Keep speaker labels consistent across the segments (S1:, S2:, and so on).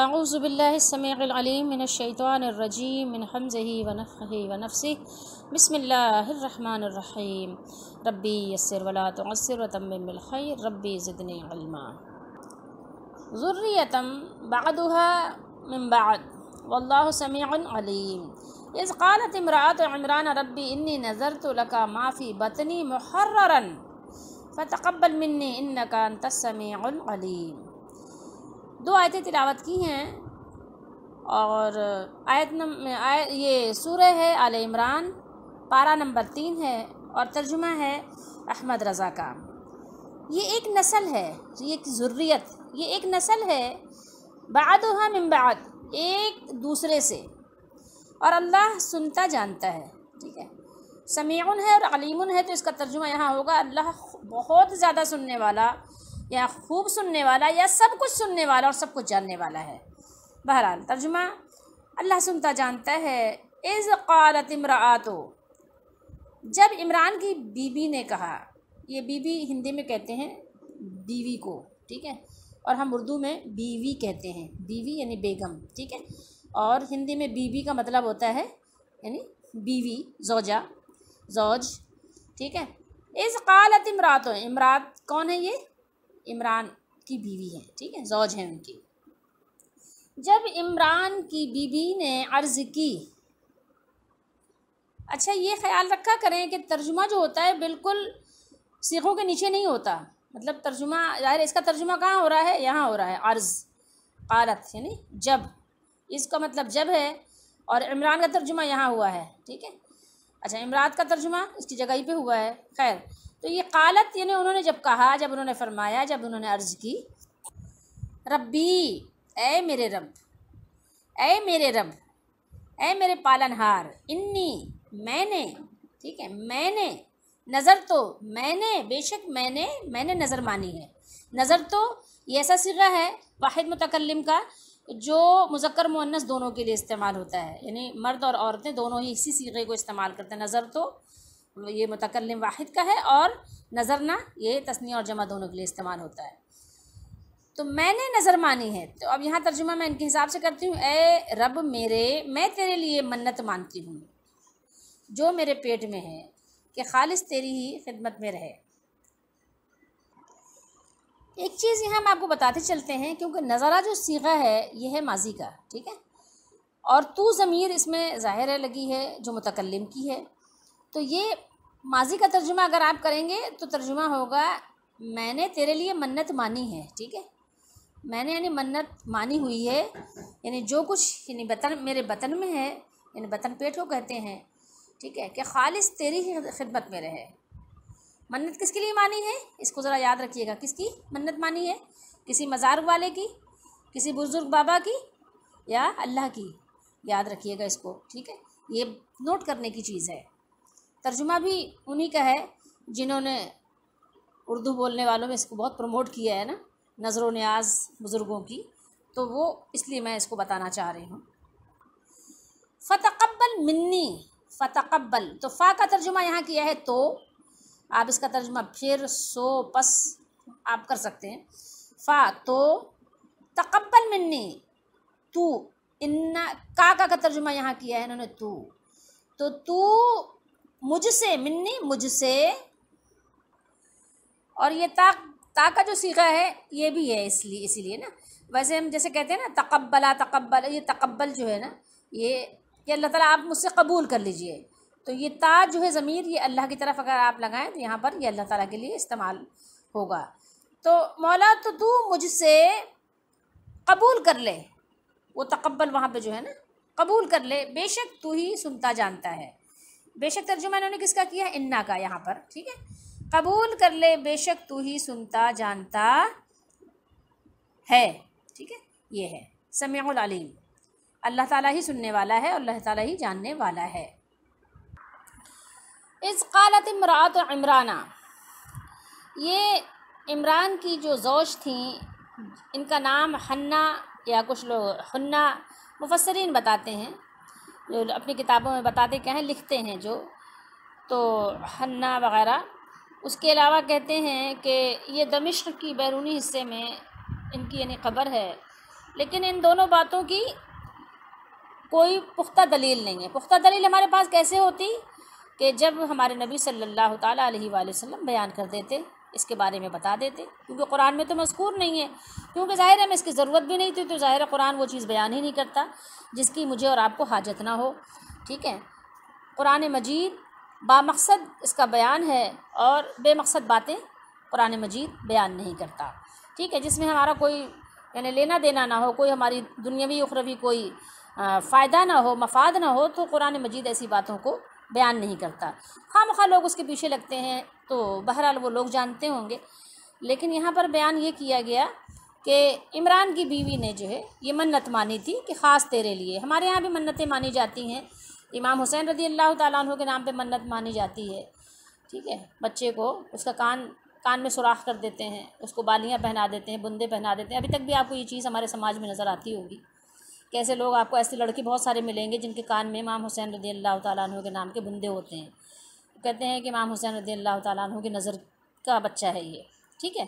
S1: أعوذ بالله السميع العليم من الشيطان الرجيم من حمزه ونفخه ونفسه بسم الله الرحمن الرحيم ربي يسر ولا تعسر وتمم الخير ربي زدني علما ذرية بعدها من بعد والله سميع عليم إذ قالت امرأة عمران ربي إني نذرت لك ما في بطني محررا فتقبل مني إنك أنت السميع العليم दो आयतें तिलावत की हैं और आयत नम आय ये सूरह है आल इमरान पारा नंबर तीन है और तर्जुमा है अहमद रज़ा का ये एक नस्ल है ये एक ज़ुर्रियत ये एक नस्ल है बाद मम्बाद एक दूसरे से और अल्लाह सुनता जानता है ठीक है समीउन है और अलीमन है तो इसका तर्जुमा यहाँ होगा अल्लाह बहुत ज़्यादा सुनने वाला या खूब सुनने वाला या सब कुछ सुनने वाला और सब कुछ जानने वाला है बहरहाल तर्जुमा अल्लाह सुनता जानता है इज़ क़ालत इमरातो जब इमरान की बीबी ने कहा ये बीबी हिंदी में कहते हैं बीवी को ठीक है और हम उर्दू में बीवी कहते हैं बीवी यानी बेगम ठीक है और हिंदी में बीवी का मतलब होता है यानी बीवी जोजा जोज ठीक है इस कालत इमरात इमरात कौन है ये इमरान की बीवी है ठीक है जौज है उनकी जब इमरान की बीवी ने अर्ज़ की अच्छा ये ख्याल रखा करें कि तर्जुमा जो होता है बिल्कुल सीखों के नीचे नहीं होता मतलब तर्जुमा ज़ाहिर इसका तर्जुमा कहाँ हो रहा है यहाँ हो रहा है अर्ज़ कारत यानी जब इसका मतलब जब है और इमरान का तर्जुमा यहाँ हुआ है ठीक है अच्छा इमरान का तर्जुमा इसकी जगह ही पे हुआ है खैर तो ये कालत यानी उन्होंने जब कहा जब उन्होंने फरमाया जब उन्होंने अर्ज़ की रब्बी ए मेरे रब ए मेरे रब ए मेरे पालनहार इन्नी मैंने ठीक है मैंने नज़र तो मैंने बेशक मैंने मैंने नज़र मानी है नज़र तो ये ऐसा सिगा है वाहिद मुतकलम का जो मुजक्र मुन्नस दोनों के लिए इस्तेमाल होता है यानी मर्द और औरतें दोनों ही इसी सीगे को इस्तेमाल करते हैं नज़र तो तो ये मतकलम वाहिद का है और नज़रना ये तस्नी और जमा दोनों के लिए इस्तेमाल होता है तो मैंने नज़र मानी है तो अब यहाँ तर्जुमा मैं इनके हिसाब से करती हूँ ए रब मेरे मैं तेरे लिए मन्नत मानती हूँ जो मेरे पेट में है कि खालिश तेरी ही खिदमत में रहे एक चीज़ यहाँ हम आपको बताते चलते हैं क्योंकि नज़ारा जो सीखा है ये है माजी का ठीक है और तू ज़मीर इसमें ज़ाहिर लगी है जो मुतकलम की है तो ये माजी का तर्जुमा अगर आप करेंगे तो तर्जुमा होगा मैंने तेरे लिए मन्नत मानी है ठीक है मैंने यानी मन्नत मानी हुई है यानी जो कुछ यानी बतन मेरे बतन में है यानी बतन पेट को कहते हैं ठीक है कि खालिश तेरी ही खिदमत में रहे मन्नत किसके लिए मानी है इसको ज़रा याद रखिएगा किसकी मन्नत मानी है किसी मज़ार वाले की किसी बुज़ुर्ग बाबा की या अल्लाह की याद रखिएगा इसको ठीक है ये नोट करने की चीज़ है तर्जुमा भी उन्हीं का है जिन्होंने उर्दू बोलने वालों में इसको बहुत प्रमोट किया है ना नज़र न्याज बुज़ुर्गों की तो वो इसलिए मैं इसको बताना चाह रही हूँ फ़तकबल मिन्नी फ़तकबल तो फ़ा का तर्जुमा यहाँ किया है तो आप इसका तर्जुमा फिर सो पस आप कर सकते हैं फ़ा तो तकबल मिन्नी तू इन्ना का का, का तर्जुमा यहाँ किया है इन्होंने तू तो तू मुझसे मिन्नी मुझसे और ये ता ता का जो सीखा है ये भी है इसलिए इसीलिए ना वैसे हम जैसे कहते हैं ना तकबला तकबल ये तकबल जो है ना ये कि अल्लाह ताला आप मुझसे कबूल कर लीजिए तो ये ता जो है ज़मीर ये अल्लाह की तरफ अगर आप लगाएं तो यहाँ पर ये अल्लाह ताला के लिए इस्तेमाल होगा तो मौला तो तू मुझसे कबूल कर ले वो तकबल वहाँ पर जो है ना कबूल कर ले बेशक तू ही सुनता जानता है बेशक तर्जुमा इन्होंने किसका किया है इन्ना का यहाँ पर ठीक है कबूल कर ले बेशक तू ही सुनता जानता है ठीक है ये है समीम अल्लाह ताला ही सुनने वाला है और अल्लाह ताला ही जानने वाला है इस कालत इमरात इमराना ये इमरान की जो जोश थी इनका नाम हन्ना या कुछ लोग हन्ना मुफसरीन बताते हैं अपनी किताबों में बताते क्या हैं लिखते हैं जो तो हन्ना वगैरह उसके अलावा कहते हैं कि ये दमिश्क की बैरूनी हिस्से में इनकी यानी खबर है लेकिन इन दोनों बातों की कोई पुख्ता दलील नहीं है पुख्ता दलील हमारे पास कैसे होती कि जब हमारे नबी सल्लल्लाहु अलैहि वसल्लम बयान कर देते इसके बारे में बता देते क्योंकि कुरान में तो मजकूर नहीं है क्योंकि ज़ाहिर है हमें इसकी ज़रूरत भी नहीं थी तो ज़ाहिर कुरान वो चीज़ बयान ही नहीं करता जिसकी मुझे और आपको हाजत ना हो ठीक है कुरान मजीद बामकसद इसका बयान है और बेमकसद बातें कुरान मजीद बयान नहीं करता ठीक है जिसमें हमारा कोई यानी लेना देना ना हो कोई हमारी दुनियावी उखरवी कोई फ़ायदा ना हो मफाद ना हो तो कुरान मजीद ऐसी बातों को बयान नहीं करता खाम खा लोग उसके पीछे लगते हैं तो बहरहाल वो लोग जानते होंगे लेकिन यहाँ पर बयान ये किया गया कि इमरान की बीवी ने जो है ये मन्नत मानी थी कि ख़ास तेरे लिए हमारे यहाँ भी मन्नतें मानी जाती हैं इमाम हुसैन रदी अल्लाह तु के नाम पे मन्नत मानी जाती है ठीक है बच्चे को उसका कान कान में सुराख कर देते हैं उसको बालियाँ पहना देते हैं बुंदे पहना देते हैं अभी तक भी आपको ये चीज़ हमारे समाज में नज़र आती होगी कैसे लोग आपको ऐसे लड़के बहुत सारे मिलेंगे जिनके कान में इमाम हुसैन रदी अल्लाह तु के नाम के बुंदे होते हैं कहते हैं कि इमाम हुसैन रदी अल्लाह तु की नज़र का बच्चा है ये ठीक है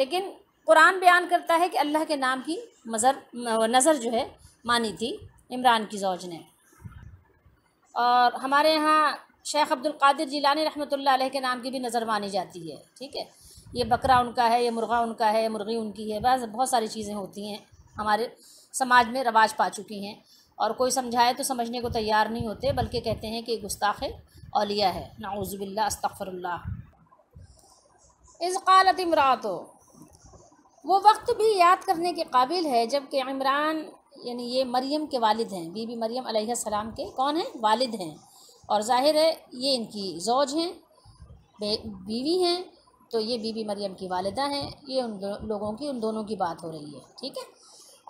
S1: लेकिन कुरान बयान करता है कि अल्लाह के नाम की मज़र नज़र जो है मानी थी इमरान की जौज ने और हमारे यहाँ शेख अब्दुल कादिर जिलानी रहमत लाला के नाम की भी नज़र मानी जाती है ठीक है ये बकरा उनका है ये मुर्गा उनका है ये मुर्गी उनकी है बस बहुत सारी चीज़ें होती हैं हमारे समाज में रवाज पा चुकी हैं और कोई समझाए तो समझने को तैयार नहीं होते बल्कि कहते हैं कि गुस्ताख अलिया है नाउज़बिल्ला अस्तफ़रल्ला इसकालत इमरात वो वक्त भी याद करने के काबिल है जबकि इमरान यानी ये मरियम के वालिद हैं बीबी मरियम अलैहिस्सलाम के कौन हैं वालिद हैं और जाहिर है ये इनकी जोज हैं बीवी हैं तो ये बीबी मरियम की वालदा हैं ये उन लोगों की उन दोनों की बात हो रही है ठीक है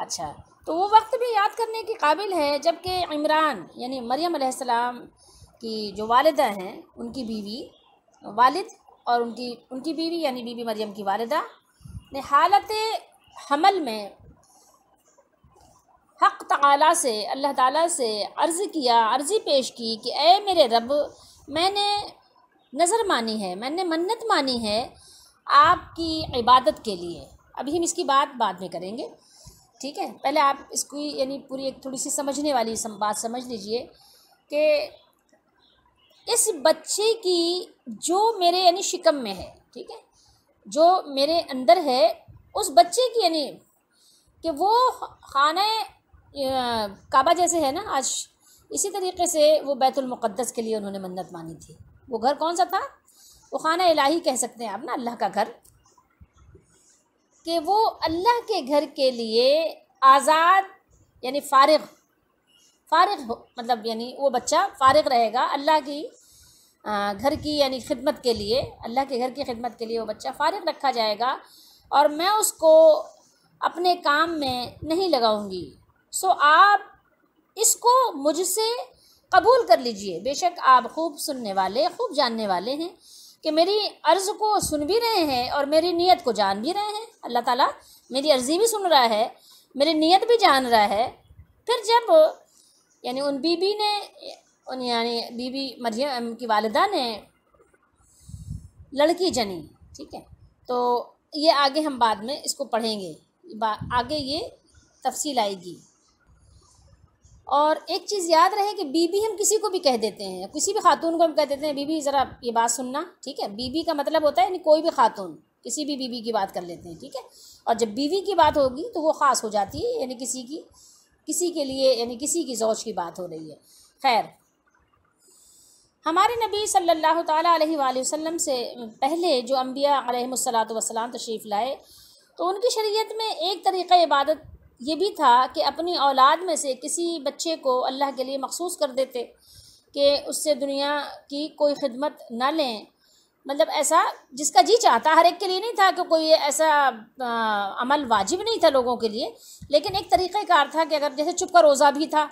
S1: अच्छा तो वो वक्त भी याद करने के काबिल है जबकि इमरान यानी मरियम अलैहिस्सलाम की जो वालदा हैं उनकी बीवी वालिद और उनकी उनकी बीवी यानी बीवी मरियम की वालदा ने हालत हमल में हक ताला से अल्लाह ताला से अर्ज़ किया अर्ज़ी पेश की कि ए मेरे रब मैंने नज़र मानी है मैंने मन्नत मानी है आपकी इबादत के लिए अभी हम इसकी बात बाद में करेंगे ठीक है पहले आप इसकी यानी पूरी एक थोड़ी सी समझने वाली बात समझ लीजिए कि इस बच्चे की जो मेरे यानी शिकम में है ठीक है जो मेरे अंदर है उस बच्चे की यानी कि वो खाना काबा जैसे है ना आज इसी तरीके से वो बैतुल मुक़द्दस के लिए उन्होंने मन्नत मानी थी वो घर कौन सा था वो खाना इलाही कह सकते हैं आप ना अल्लाह का घर कि वो अल्लाह के घर के लिए आज़ाद यानी फ़ारग फ़ारग हो मतलब यानी वो बच्चा फ़ारग रहेगा अल्लाह की घर की यानी खिदमत के लिए अल्लाह के घर की खिदमत के लिए वो बच्चा फ़ारग रखा जाएगा और मैं उसको अपने काम में नहीं लगाऊंगी सो आप इसको मुझसे कबूल कर लीजिए बेशक आप खूब सुनने वाले खूब जानने वाले हैं कि मेरी अर्ज़ को सुन भी रहे हैं और मेरी नीयत को जान भी रहे हैं अल्लाह ताला मेरी अर्ज़ी भी सुन रहा है मेरी नीयत भी जान रहा है फिर जब यानी उन बीबी ने उन यानी बीबी मरियम की वालदा ने लड़की जनी ठीक है तो ये आगे हम बाद में इसको पढ़ेंगे आगे ये तफसील आएगी और एक चीज़ याद रहे कि बीबी हम किसी को भी कह देते हैं किसी भी खातून को हम कह देते हैं बीबी ज़रा ये बात सुनना ठीक है बीबी का मतलब होता है यानी कोई भी खातून किसी भी बीवी की बात कर लेते हैं ठीक है और जब बीवी की बात होगी तो वो ख़ास हो जाती है यानी किसी की किसी के लिए यानी किसी की जोश की बात हो रही है खैर हमारे नबी सल्लल्लाहु अलैहि वसल्लम से पहले जो अम्बिया वसलाम तशरीफ़ लाए तो उनकी शरीयत में एक तरीक़ा इबादत ये भी था कि अपनी औलाद में से किसी बच्चे को अल्लाह के लिए मखसूस कर देते कि उससे दुनिया की कोई खिदमत ना लें मतलब ऐसा जिसका जी चाहता हर एक के लिए नहीं था कि कोई ऐसा आ, अमल वाजिब नहीं था लोगों के लिए लेकिन एक तरीक़ेकार था कि अगर जैसे चुप का रोज़ा भी था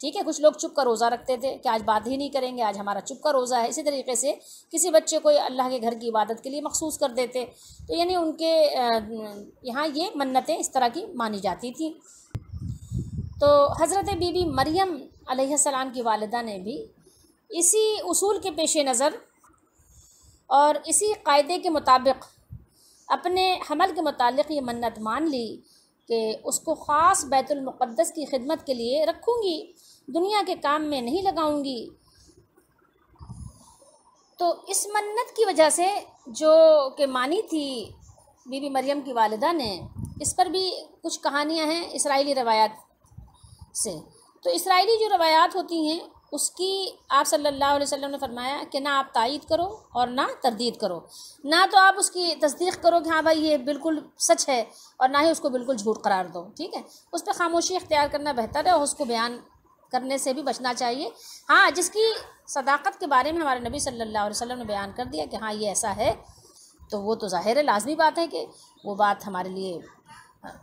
S1: ठीक है कुछ लोग चुप का रोज़ा रखते थे कि आज बात ही नहीं करेंगे आज हमारा चुप का रोज़ा है इसी तरीके से किसी बच्चे को अल्लाह के घर की इबादत के लिए मखसूस कर देते तो यानी उनके यहाँ ये मन्नतें इस तरह की मानी जाती थी तो हज़रत बीबी मरियम आसमाम की वालदा ने भी इसी उसूल के पेश नज़र और इसी कायदे के मुताबिक अपने हमल के मतलब ये मन्नत मान ली कि उसको ख़ास बैतुलमक़दस की खिदमत के लिए रखूँगी दुनिया के काम में नहीं लगाऊंगी तो इस मन्नत की वजह से जो के मानी थी बीबी मरियम की वालदा ने इस पर भी कुछ कहानियां हैं इसराइली रवायात से तो इसराइली जो रवायात होती हैं उसकी आप सल्लल्लाहु अलैहि वसल्लम ने फरमाया कि ना आप तायद करो और ना तरदीद करो ना तो आप उसकी तस्दीक करो कि हाँ भाई ये बिल्कुल सच है और ना ही उसको बिल्कुल झूठ करार दो ठीक है उस पर खामोशी इख्तियार करना बेहतर है और उसको बयान करने से भी बचना चाहिए हाँ जिसकी सदाकत के बारे में हमारे नबी सल्लल्लाहु अलैहि वसल्लम ने बयान कर दिया कि हाँ ये ऐसा है तो वो तो ज़ाहिर है लाजमी बात है कि वो बात हमारे लिए हाँ,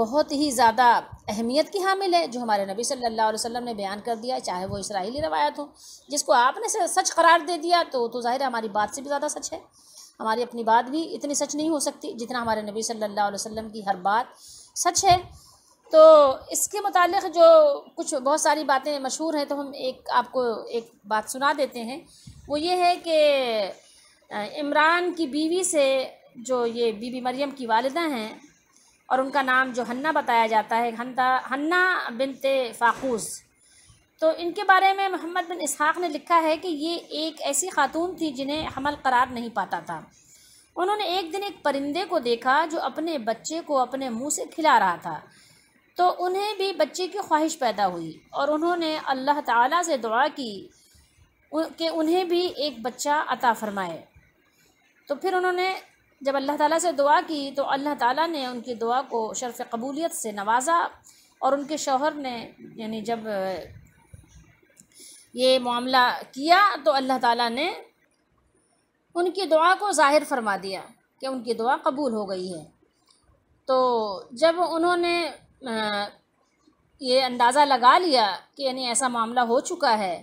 S1: बहुत ही ज़्यादा अहमियत की हामिल है जो हमारे नबी सल्लल्लाहु अलैहि वसल्लम ने बयान कर दिया चाहे वो इसराइली रवायत हो जिसको आपने सच करार दे दिया तो तो ज़ाहिर हमारी बात से भी ज़्यादा सच है हमारी अपनी बात भी इतनी सच नहीं हो सकती जितना हमारे नबी सल्लल्लाहु अलैहि वसल्लम की हर बात सच है तो इसके मुतालिक जो कुछ बहुत सारी बातें मशहूर हैं तो हम एक आपको एक बात सुना देते हैं वो ये है कि इमरान की बीवी से जो ये बीबी मरियम की वालदा हैं और उनका नाम जो हन्ना बताया जाता है हन्ना हन्ना बिनते फाक़ूस तो इनके बारे में मोहम्मद बिन इसहाक़ ने लिखा है कि ये एक ऐसी खातून थी जिन्हें हमल करार नहीं पाता था उन्होंने एक दिन एक परिंदे को देखा जो अपने बच्चे को अपने मुंह से खिला रहा था तो उन्हें भी बच्चे की ख्वाहिश पैदा हुई और उन्होंने अल्लाह ताला से दुआ की कि उन्हें भी एक बच्चा अता फ़रमाए तो फिर उन्होंने जब अल्लाह ताला से दुआ की तो अल्लाह ताला ने उनकी दुआ को शर्फ़ कबूलियत से नवाजा और उनके शोहर ने यानी जब ये मामला किया तो अल्लाह ताला ने उनकी दुआ को ज़ाहिर फरमा दिया कि उनकी दुआ कबूल हो गई है तो जब उन्होंने ये अंदाज़ा लगा लिया कि यानी ऐसा मामला हो चुका है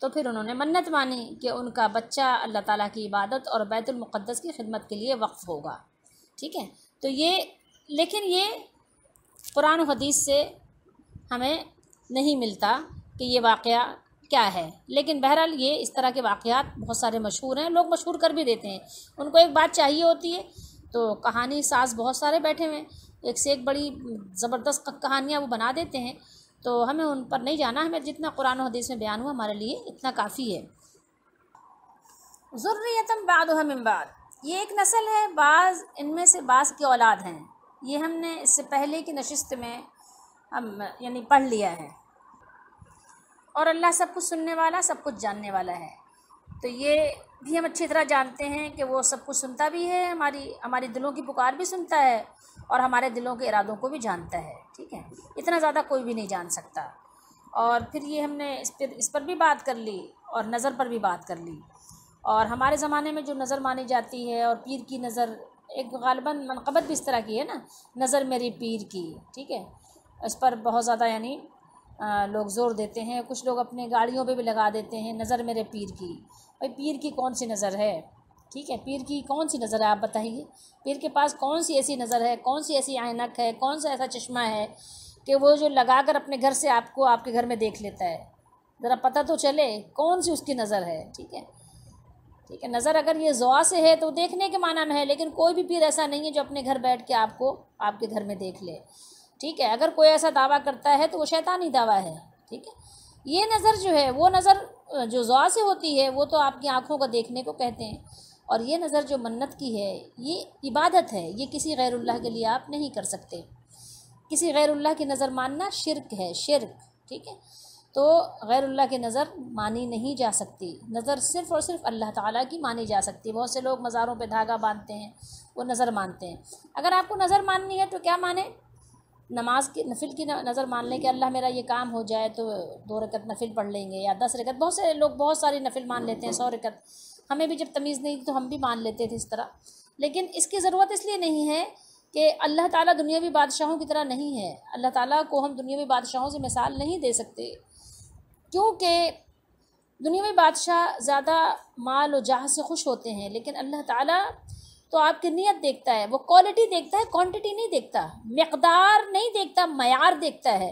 S1: तो फिर उन्होंने मन्नत मानी कि उनका बच्चा अल्लाह ताला की इबादत और बैतुलमक़दस की खिदमत के लिए वक्फ़ होगा ठीक है तो ये लेकिन ये कुरान हदीस से हमें नहीं मिलता कि ये वाक़ क्या है लेकिन बहरहाल ये इस तरह के वाक़ात बहुत सारे मशहूर हैं लोग मशहूर कर भी देते हैं उनको एक बात चाहिए होती है तो कहानी सास बहुत सारे बैठे हुए हैं एक से एक बड़ी ज़बरदस्त कहानियाँ वो बना देते हैं तो हमें उन पर नहीं जाना हमें जितना कुरान हदीस में बयान हुआ हमारे लिए इतना काफ़ी है ज़रूरीतम बाद हम बाद ये एक नस्ल है बाज़ इनमें से बाज़ की औलाद हैं ये हमने इससे पहले की नशस्त में हम यानी पढ़ लिया है और अल्लाह सब कुछ सुनने वाला सब कुछ जानने वाला है तो ये भी हम अच्छी तरह जानते हैं कि वो सब कुछ सुनता भी है हमारी हमारे दिलों की पुकार भी सुनता है और हमारे दिलों के इरादों को भी जानता है ठीक है इतना ज़्यादा कोई भी नहीं जान सकता और फिर ये हमने इस पर इस पर भी बात कर ली और नज़र पर भी बात कर ली और हमारे ज़माने में जो नज़र मानी जाती है और पीर की नज़र एक गालबा मनकबत भी इस तरह की है ना नज़र मेरी पीर की ठीक है इस पर बहुत ज़्यादा यानी लोग जोर देते हैं कुछ लोग अपने गाड़ियों पे भी लगा देते हैं नज़र मेरे पीर की भाई पीर की कौन सी नज़र है ठीक है पीर की कौन सी नज़र है आप बताइए पीर के पास कौन सी ऐसी नज़र है कौन सी ऐसी आयनक है कौन सा ऐसा चश्मा है कि वो जो लगा कर अपने घर से आपको आपके घर में देख लेता है ज़रा पता तो चले कौन सी उसकी नज़र है ठीक है ठीक है नज़र अगर ये जुआ से है तो देखने के माना में है लेकिन कोई भी पीर ऐसा नहीं है जो अपने घर बैठ के आपको आपके घर में देख ले ठीक है अगर कोई ऐसा दावा करता है तो वो शैतानी दावा है ठीक है ये नज़र जो है वो नज़र जो ज़ुआ से होती है वो तो आपकी आँखों का देखने को कहते हैं और ये नज़र जो मन्नत की है ये इबादत है ये किसी गैरुल्लाह के लिए आप नहीं कर सकते किसी गैरुल्लाह की नज़र मानना शिरक है शिरक ठीक है तो गैरुल्लाह की नज़र मानी नहीं जा सकती नज़र सिर्फ़ और सिर्फ अल्लाह ताला की मानी जा सकती बहुत से लोग मज़ारों पे धागा बांधते हैं वो नज़र मानते हैं अगर आपको नज़र माननी है तो क्या माने नमाज की नफिल की नज़र मान लें कि अल्लाह मेरा ये काम हो जाए तो दो रकत नफिल पढ़ लेंगे या दस रकत बहुत से लोग बहुत सारी नफिल मान लेते हैं सौ रकत हमें भी जब तमीज़ नहीं थी तो हम भी मान लेते थे इस तरह लेकिन इसकी ज़रूरत इसलिए नहीं है कि अल्लाह ताला दुनियावी बादशाहों की तरह नहीं है अल्लाह ताला को हम दुनियावी बादशाहों से मिसाल नहीं दे सकते क्योंकि दुनियावी बादशाह ज़्यादा माल और जहाँ से खुश होते हैं लेकिन अल्लाह ताला तो आपकी नीयत देखता है वो क्वालिटी देखता है क्वांटिटी नहीं देखता मकदार नहीं देखता मैार देखता है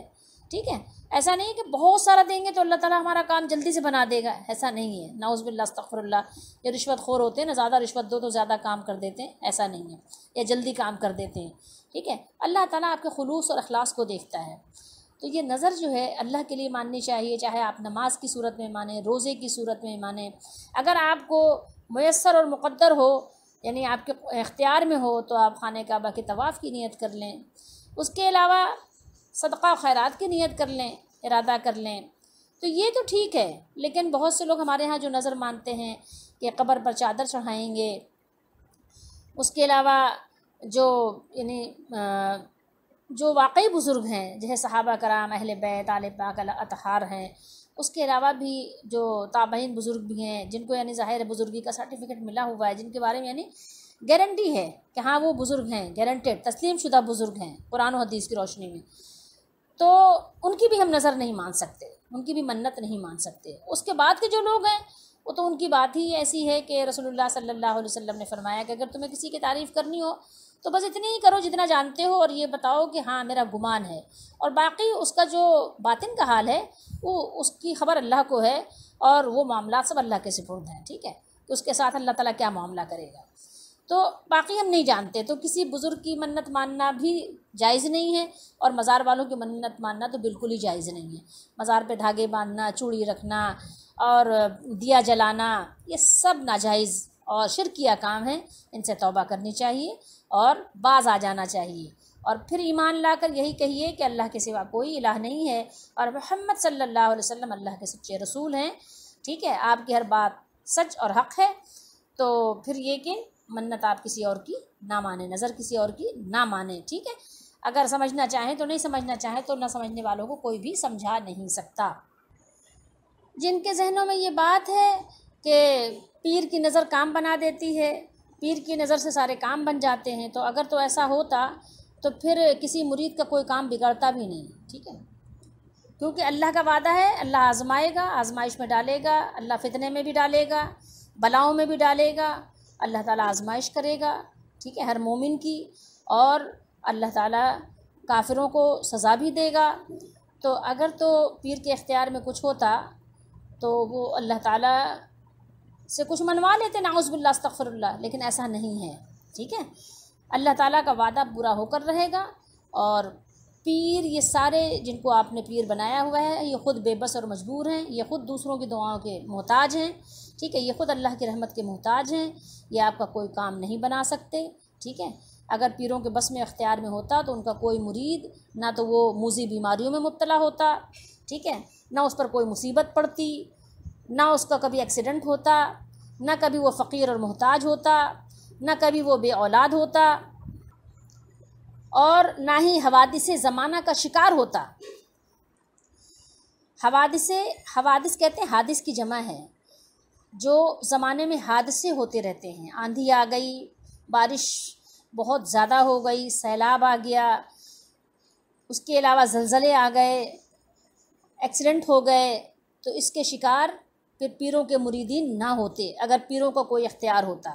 S1: ठीक है ऐसा नहीं है कि बहुत सारा देंगे तो अल्लाह ताला हमारा काम जल्दी से बना देगा ऐसा नहीं है नाउज़बिल्ला तखरल्ला ये रिश्वत खोर होते हैं ना ज़्यादा रिश्वत दो तो ज़्यादा काम कर देते हैं ऐसा नहीं है या जल्दी काम कर देते हैं ठीक है अल्लाह ताली आपके खलूस और अखलास को देखता है तो ये नज़र जो है अल्लाह के लिए माननी चाहिए चाहे आप नमाज की सूरत में माने रोज़े की सूरत में माने अगर आपको मैसर और मुकद्दर हो यानी आपके इख्तियार में हो तो आप खाने काबा के तवाफ़ की नीयत कर लें उसके अलावा सदका खैरात की नीयत कर लें इरादा कर लें तो ये तो ठीक है लेकिन बहुत से लोग हमारे यहाँ जो नज़र मानते हैं कि कब्र पर चादर चढ़ाएंगे उसके अलावा जो यानी जो वाकई बुज़ुर्ग हैं जैसे सहाबा कराम अहल बैत आल पाक अतहार हैं उसके अलावा भी जो ताबहन बुज़ुर्ग भी हैं जिनको यानी ज़ाहिर बुज़ुर्गी का सर्टिफिकेट मिला हुआ है जिनके बारे में यानी गारंटी है कि हाँ वो बुज़ुर्ग हैं गारंटेड तस्लीम शुदा बुज़ुर्ग हैं कुरान हदीस की रोशनी में तो उनकी भी हम नज़र नहीं मान सकते उनकी भी मन्नत नहीं मान सकते उसके बाद के जो लोग हैं वो तो उनकी बात ही ऐसी है कि रसोल्ला सल्ला वसम ने फरमाया कि अगर तुम्हें किसी की तारीफ़ करनी हो तो बस इतनी ही करो जितना जानते हो और ये बताओ कि हाँ मेरा गुमान है और बाकी उसका जो बातिन का हाल है वो उसकी खबर अल्लाह को है और वो मामला सब अल्लाह के सिपुर्द हैं ठीक है तो उसके साथ अल्लाह ताला क्या मामला करेगा तो बाकी हम नहीं जानते तो किसी बुज़ुर्ग की मन्नत मानना भी जायज़ नहीं है और मज़ार वालों की मन्नत मानना तो बिल्कुल ही जायज़ नहीं है मज़ार पे धागे बांधना चूड़ी रखना और दिया जलाना ये सब नाजायज़ और शिरकिया काम है इनसे तौबा करनी चाहिए और बाज आ जाना चाहिए और फिर ईमान ला कर यही कहिए कि अल्लाह के सिवा कोई इलाह नहीं है और महम्मद सल्ला वसम अल्लाह के सच्चे रसूल हैं ठीक है आपकी हर बात सच और हक़ है तो फिर ये कि मन्नत आप किसी और की ना माने नज़र किसी और की ना माने ठीक है अगर समझना चाहें तो नहीं समझना चाहें तो ना समझने वालों को कोई भी समझा नहीं सकता जिनके जहनों में ये बात है कि पीर की नज़र काम बना देती है पीर की नज़र से सारे काम बन जाते हैं तो अगर तो ऐसा होता तो फिर किसी मुरीद का कोई काम बिगड़ता भी नहीं ठीक है क्योंकि अल्लाह का वादा है अल्लाह आजमाएगा आजमाइश में डालेगा अल्लाह फितने में भी डालेगा बलाओं में भी डालेगा अल्लाह ताला आजमाइश करेगा ठीक है हर मोमिन की और अल्लाह ताला काफिरों को सज़ा भी देगा तो अगर तो पीर के अख्तियार में कुछ होता तो वो अल्लाह ताला से कुछ मनवा लेते नाउज़बिल्ला अस्तफरल्ला लेकिन ऐसा नहीं है ठीक है अल्लाह ताला का वादा पूरा होकर रहेगा और पीर ये सारे जिनको आपने पीर बनाया हुआ है ये ख़ुद बेबस और मजबूर हैं ये ख़ुद दूसरों की दुआओं के मोहताज हैं ठीक है ये ख़ुद अल्लाह की रहमत के मोहताज हैं ये आपका कोई काम नहीं बना सकते ठीक है अगर पीरों के बस में अख्तियार में होता तो उनका कोई मुरीद ना तो वो मूजी बीमारियों में मुबतला होता ठीक है ना उस पर कोई मुसीबत पड़ती ना उसका कभी एक्सीडेंट होता ना कभी वो फ़कीर और मोहताज होता ना कभी वो बे औलाद होता और ना ही हवादिस ज़माना का शिकार होता हवादिस हवादिस कहते हैं हादिस की जमा है जो ज़माने में हादसे होते रहते हैं आंधी आ गई बारिश बहुत ज़्यादा हो गई सैलाब आ गया उसके अलावा जलज़ले आ गए एक्सीडेंट हो गए तो इसके शिकार कि पीरों के मुरीदीन ना होते अगर पीरों का को कोई इख्तियार होता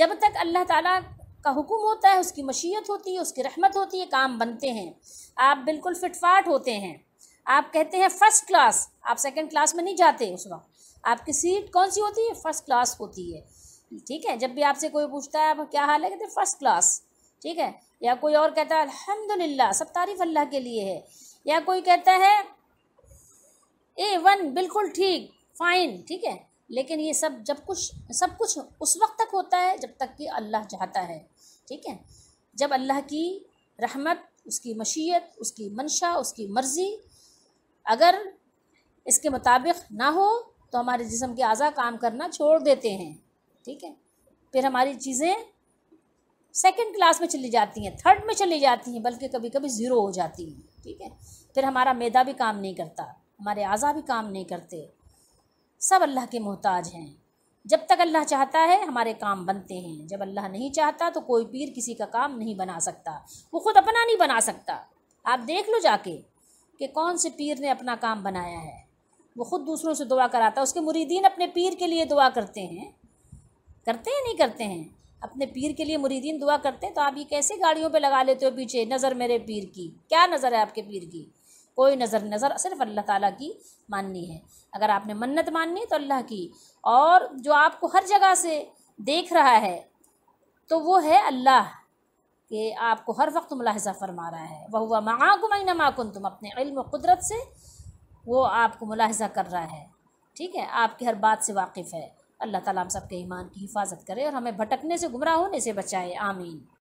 S1: जब तक अल्लाह ताला का हुक्म होता है उसकी मशीयत होती है उसकी रहमत होती है काम बनते हैं आप बिल्कुल फिटफाट होते हैं आप कहते हैं फ़र्स्ट क्लास आप सेकेंड क्लास में नहीं जाते उस वक्त आपकी सीट कौन सी होती है फ़र्स्ट क्लास होती है ठीक है जब भी आपसे कोई पूछता है आप क्या हाल है कहते हैं फ़र्स्ट क्लास ठीक है या कोई और कहता है अल्हम्दुलिल्लाह सब तारीफ़ अल्लाह के लिए है या कोई कहता है ए वन बिल्कुल ठीक फाइन ठीक है लेकिन ये सब जब कुछ सब कुछ उस वक्त तक होता है जब तक कि अल्लाह चाहता है ठीक है जब अल्लाह की रहमत उसकी मशीयत उसकी मंशा उसकी मर्ज़ी अगर इसके मुताबिक ना हो तो हमारे जिसम के अज़ा काम करना छोड़ देते हैं ठीक है फिर हमारी चीज़ें सेकंड क्लास में चली जाती हैं थर्ड में चली जाती हैं बल्कि कभी कभी ज़ीरो हो जाती हैं ठीक है फिर हमारा मैदा भी काम नहीं करता हमारे आजा भी काम नहीं करते सब अल्लाह के मोहताज हैं जब तक अल्लाह चाहता है हमारे काम बनते हैं जब अल्लाह नहीं चाहता तो कोई पीर किसी का काम नहीं बना सकता वो खुद अपना नहीं बना सकता आप देख लो जाके कि कौन से पीर ने अपना काम बनाया है वो खुद दूसरों से दुआ कराता है उसके मुरीदीन अपने पीर के लिए दुआ करते हैं करते हैं नहीं करते हैं अपने पीर के लिए मुरीदीन दुआ करते हैं तो आप ये कैसे गाड़ियों पे लगा लेते हो पीछे नज़र मेरे पीर की क्या नज़र है आपके पीर की कोई नज़र नज़र सिर्फ अल्लाह ताला की माननी है अगर आपने मन्नत माननी तो अल्लाह की और जो आपको हर जगह से देख रहा है तो वो है अल्लाह कि आपको हर वक्त मुलाहजा फरमा रहा है वह हुआ माकुमैन माकुन तुम अपने इल्म कुदरत से वो आपको मुलाहजा कर रहा है ठीक है आपकी हर बात से वाकिफ़ है अल्लाह ताला हम सबके ईमान की हिफाजत करे और हमें भटकने से गुमराह होने से बचाए आमीन